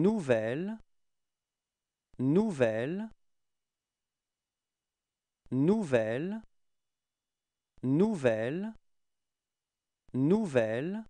nouvelle nouvelle nouvelle nouvelle nouvelle